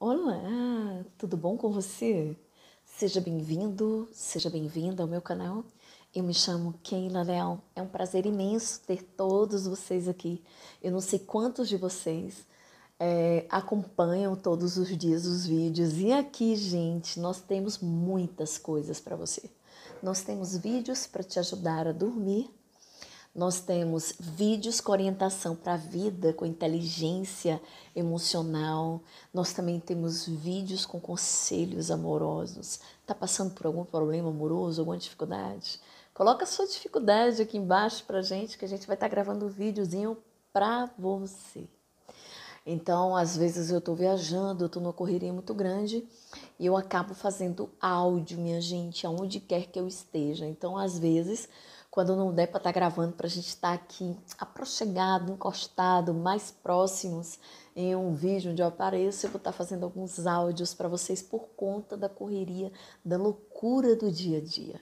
Olá, tudo bom com você? Seja bem-vindo, seja bem-vinda ao meu canal. Eu me chamo Keila Leal. É um prazer imenso ter todos vocês aqui. Eu não sei quantos de vocês é, acompanham todos os dias os vídeos. E aqui, gente, nós temos muitas coisas para você. Nós temos vídeos para te ajudar a dormir nós temos vídeos com orientação para a vida, com inteligência emocional. Nós também temos vídeos com conselhos amorosos. Está passando por algum problema amoroso, alguma dificuldade? Coloca a sua dificuldade aqui embaixo para gente, que a gente vai estar tá gravando um videozinho para você. Então, às vezes eu estou viajando, eu estou numa correria muito grande e eu acabo fazendo áudio, minha gente, aonde quer que eu esteja. Então, às vezes quando não der para estar tá gravando, para a gente estar tá aqui aproximado, encostado, mais próximos em um vídeo onde eu apareço, eu vou estar tá fazendo alguns áudios para vocês por conta da correria, da loucura do dia a dia.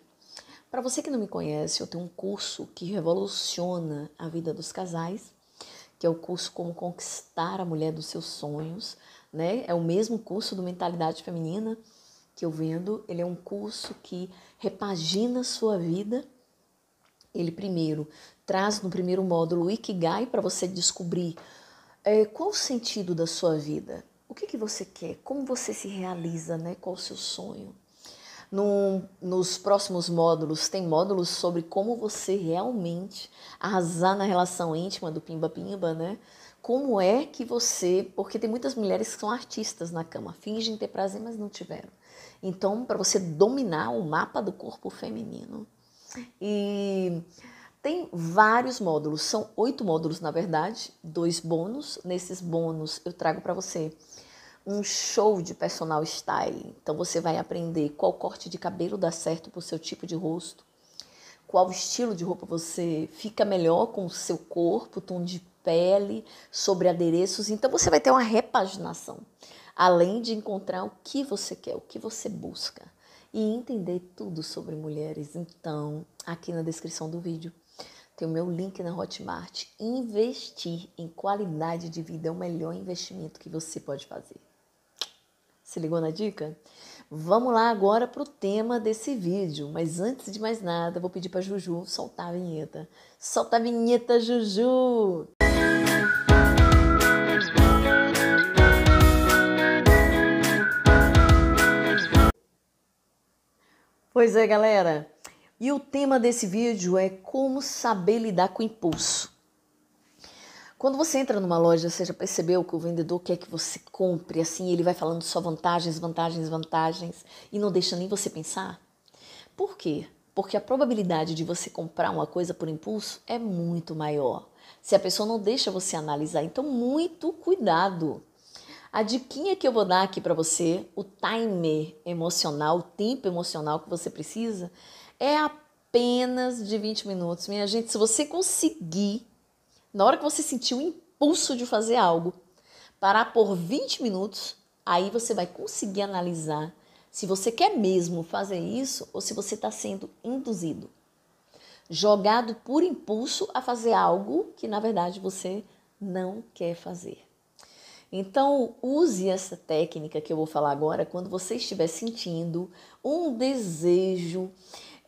Para você que não me conhece, eu tenho um curso que revoluciona a vida dos casais, que é o curso Como Conquistar a Mulher dos Seus Sonhos, né? É o mesmo curso do Mentalidade Feminina que eu vendo. Ele é um curso que repagina sua vida ele primeiro. Traz no primeiro módulo o Ikigai para você descobrir é, qual o sentido da sua vida, o que, que você quer, como você se realiza, né? qual o seu sonho. nos próximos módulos, tem módulos sobre como você realmente arrasar na relação íntima do pimba-pimba, né? Como é que você. Porque tem muitas mulheres que são artistas na cama, fingem ter prazer, mas não tiveram. Então, para você dominar o mapa do corpo feminino, e tem vários módulos, são oito módulos na verdade, dois bônus. Nesses bônus eu trago para você um show de personal style. Então você vai aprender qual corte de cabelo dá certo para o seu tipo de rosto, qual estilo de roupa você fica melhor com o seu corpo, tom de pele, sobre adereços. Então você vai ter uma repaginação, além de encontrar o que você quer, o que você busca e entender tudo sobre mulheres, então aqui na descrição do vídeo tem o meu link na Hotmart. Investir em qualidade de vida é o melhor investimento que você pode fazer. Se ligou na dica? Vamos lá agora para o tema desse vídeo. Mas antes de mais nada, vou pedir para Juju soltar a vinheta. Solta a vinheta, Juju! Pois é, galera. E o tema desse vídeo é como saber lidar com impulso. Quando você entra numa loja, você já percebeu que o vendedor quer que você compre, assim, ele vai falando só vantagens, vantagens, vantagens e não deixa nem você pensar? Por quê? Porque a probabilidade de você comprar uma coisa por impulso é muito maior. Se a pessoa não deixa você analisar, então muito cuidado. A diquinha que eu vou dar aqui para você, o timer emocional, o tempo emocional que você precisa, é apenas de 20 minutos. Minha gente, se você conseguir, na hora que você sentir o impulso de fazer algo, parar por 20 minutos, aí você vai conseguir analisar se você quer mesmo fazer isso ou se você está sendo induzido, jogado por impulso a fazer algo que na verdade você não quer fazer. Então, use essa técnica que eu vou falar agora quando você estiver sentindo um desejo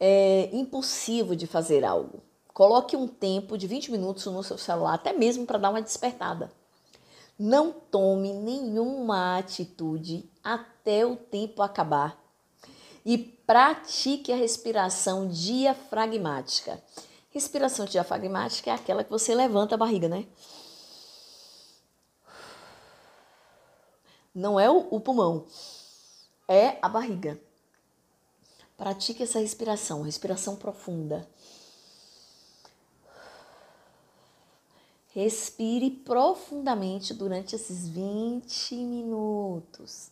é, impulsivo de fazer algo. Coloque um tempo de 20 minutos no seu celular, até mesmo para dar uma despertada. Não tome nenhuma atitude até o tempo acabar. E pratique a respiração diafragmática. Respiração diafragmática é aquela que você levanta a barriga, né? Não é o, o pulmão, é a barriga. Pratique essa respiração, respiração profunda. Respire profundamente durante esses 20 minutos.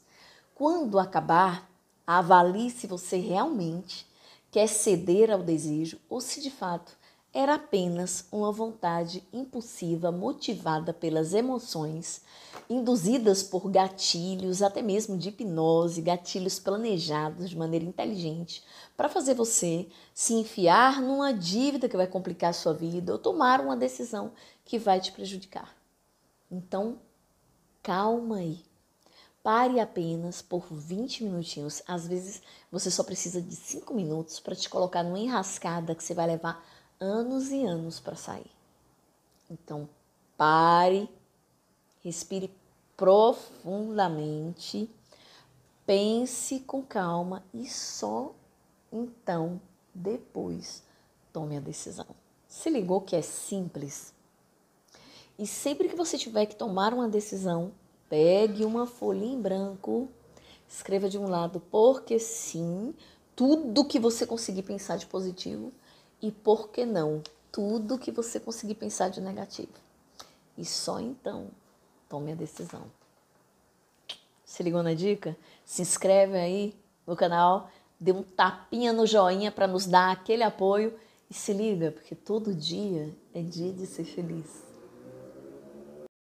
Quando acabar, avalie se você realmente quer ceder ao desejo ou se de fato era apenas uma vontade impulsiva motivada pelas emoções, induzidas por gatilhos, até mesmo de hipnose, gatilhos planejados de maneira inteligente, para fazer você se enfiar numa dívida que vai complicar a sua vida ou tomar uma decisão que vai te prejudicar. Então, calma aí. Pare apenas por 20 minutinhos. Às vezes, você só precisa de 5 minutos para te colocar numa enrascada que você vai levar anos e anos para sair. Então, pare, respire profundamente, pense com calma e só então, depois, tome a decisão. Se ligou que é simples? E sempre que você tiver que tomar uma decisão, pegue uma folha em branco, escreva de um lado porque sim, tudo que você conseguir pensar de positivo e por que não tudo que você conseguir pensar de negativo. E só então tome a decisão. Se ligou na dica? Se inscreve aí no canal, dê um tapinha no joinha para nos dar aquele apoio e se liga, porque todo dia é dia de ser feliz.